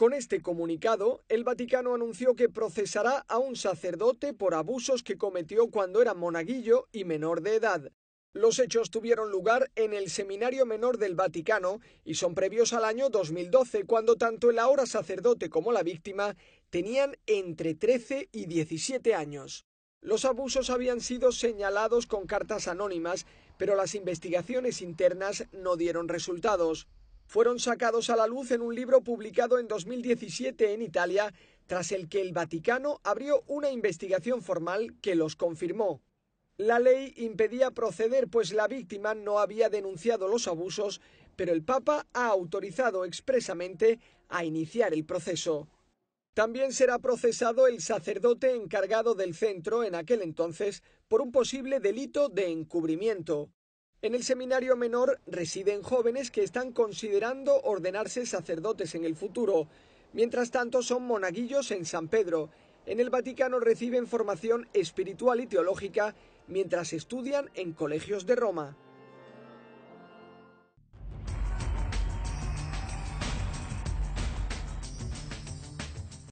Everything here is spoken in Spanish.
Con este comunicado, el Vaticano anunció que procesará a un sacerdote por abusos que cometió cuando era monaguillo y menor de edad. Los hechos tuvieron lugar en el Seminario Menor del Vaticano y son previos al año 2012, cuando tanto el ahora sacerdote como la víctima tenían entre 13 y 17 años. Los abusos habían sido señalados con cartas anónimas, pero las investigaciones internas no dieron resultados fueron sacados a la luz en un libro publicado en 2017 en Italia, tras el que el Vaticano abrió una investigación formal que los confirmó. La ley impedía proceder, pues la víctima no había denunciado los abusos, pero el Papa ha autorizado expresamente a iniciar el proceso. También será procesado el sacerdote encargado del centro en aquel entonces por un posible delito de encubrimiento. En el seminario menor residen jóvenes que están considerando ordenarse sacerdotes en el futuro. Mientras tanto son monaguillos en San Pedro. En el Vaticano reciben formación espiritual y teológica mientras estudian en colegios de Roma.